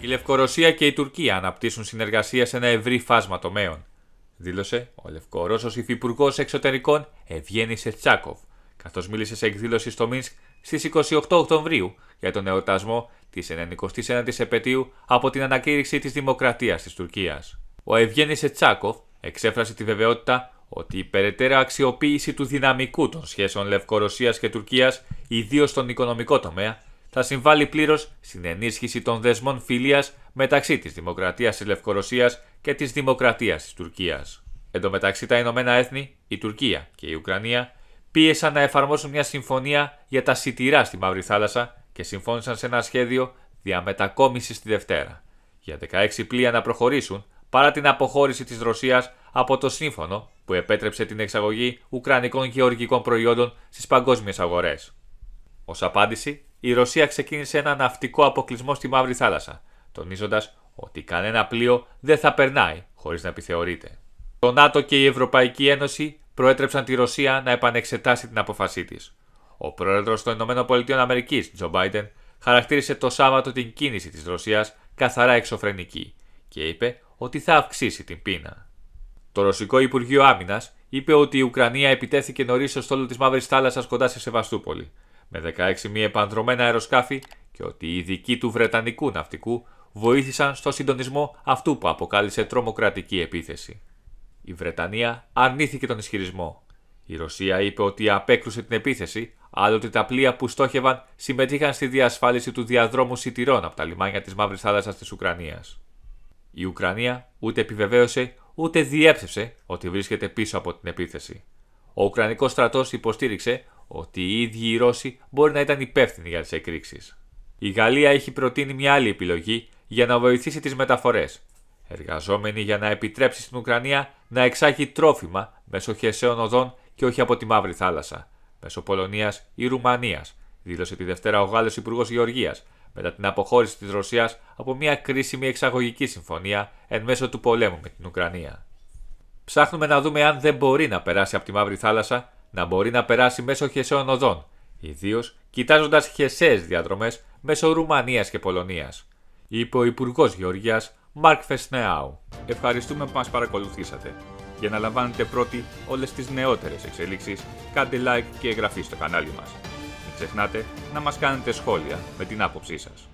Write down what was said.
Η Λευκορωσία και η Τουρκία αναπτύσσουν συνεργασία σε ένα ευρύ φάσμα τομέων, δήλωσε ο Λευκορώσος Υφυπουργός Εξωτερικών Ευγέννη Ετσάκοβ, καθώς μίλησε σε εκδήλωση στο Μίνσκ στις 28 Οκτωβρίου για τον εορτασμό της 99η επαιτίου από την ανακήρυξη της Δημοκρατίας της Τουρκίας. Ο Ευγέννη Τσάκοβ εξέφρασε τη βεβαιότητα ότι η περαιτέρω ευγεννη ετσακοφ εξεφρασε τη βεβαιοτητα οτι η περαιτερω αξιοποιηση του δυναμικού των σχέσεων Λευκορωσίας και Τουρκίας, ιδίως στον οικονομικό τομέα, θα συμβάλλει πλήρως στην ενίσχυση των δεσμών φιλίας μεταξύ της Δημοκρατίας της Λευκορωσίας και της Δημοκρατίας της Τουρκίας. Εν τω μεταξύ, τα Ηνωμένα Έθνη, η Τουρκία και η Ουκρανία πίεσαν να εφαρμόσουν μια συμφωνία για τα σιτηρά στη Μαύρη Θάλασσα και συμφώνησαν σε ένα σχέδιο διαμετακόμισης τη Δευτέρα. Για 16 πλοία να προχωρήσουν παρά την αποχώρηση της Ρωσίας από το σύμφωνο που επέτρεψε την εξαγωγή ουκρανικών γεωργικών προϊόντων στις παγκόσμιες αγορές. Ως απάντηση, η Ρωσία ξεκίνησε ένα ναυτικό αποκλεισμό στη Μαύρη Θάλασσα, τονίζοντας ότι κανένα πλοίο δεν θα περνάει χωρίς να επιθεωρείται. Το ΝΑΤΟ και η Ευρωπαϊκή Ένωση προέτρεψαν τη Ρωσία να επανεξετάσει την αποφασή της. Ο πρόεδρος των ΗΠΑ, Τζο Μπάιντεν, χαρακτήρισε το Σάββατο την κίνηση της Ρωσίας καθαρά εξωφρενική και είπε ότι θα αυξήσει την πείνα. Το Ρωσικό Υπουργείο Άμυνας είπε ότι η Ουκρανία επιτέθηκε νωρίς στο στόλο της Μαύρης Θάλασσας κοντά σε Σεβαστούπολη, με 16 μη επανδρομένα αεροσκάφη και ότι οι ειδικοί του Βρετανικού ναυτικού βοήθησαν στο συντονισμό αυτού που αποκάλυψε τρομοκρατική επίθεση. Η Βρετανία αρνήθηκε τον ισχυρισμό. Η Ρωσία είπε ότι απέκρουσε την επίθεση, άλλοτε τα πλοία που στόχευαν συμμετείχαν στη διασφάλιση του διαδρόμου σιτηρών από τα λιμάνια της Μαύρης Θάλασσας της Ουκρανίας. Η Ουκρανία ούτε επιβεβαίωσε ούτε διέψευσε ότι βρίσκεται πίσω από την επίθεση. Ο Ουκρανικός στρατός υποστήριξε ότι οι ίδιοι οι Ρώσοι μπορεί να ήταν υπεύθυνοι για τις εκρήξεις. Η Γαλλία έχει προτείνει μια άλλη επιλογή για να βοηθήσει τις μεταφορές, εργαζόμενοι για να επιτρέψει στην Ουκρανία να εξάγει τρόφιμα μέσω χεσαίων οδών και όχι από τη Μαύρη Θάλασσα, μέσω Πολωνίας ή Ρουμανίας, δήλωσε τη Δευτέρα ο Γάλλος Υπουργός Γεωργίας, μετά την αποχώρηση της Ρωσίας από μια κρίσιμη εξαγωγική συμφωνία εν μέσω του πολέμου με την Ουκρανία. Ψάχνουμε να δούμε αν δεν μπορεί να περάσει από τη Μαύρη Θάλασσα να μπορεί να περάσει μέσω χεσαίων οδών, ιδίως κοιτάζοντας χεσαίες διαδρομές μέσω Ρουμανίας και Πολωνίας. Είπε ο Υπουργός Γεωργίας Μάρκ Φεσνεάου. Ευχαριστούμε που μας παρακολουθήσατε. Για να λαμβάνετε πρώτοι όλες τις νεότερες εξελίξεις, κάντε like και εγγραφή στο κανάλι μας. Μην ξεχνάτε να μας κάνετε σχόλια με την άποψή σας.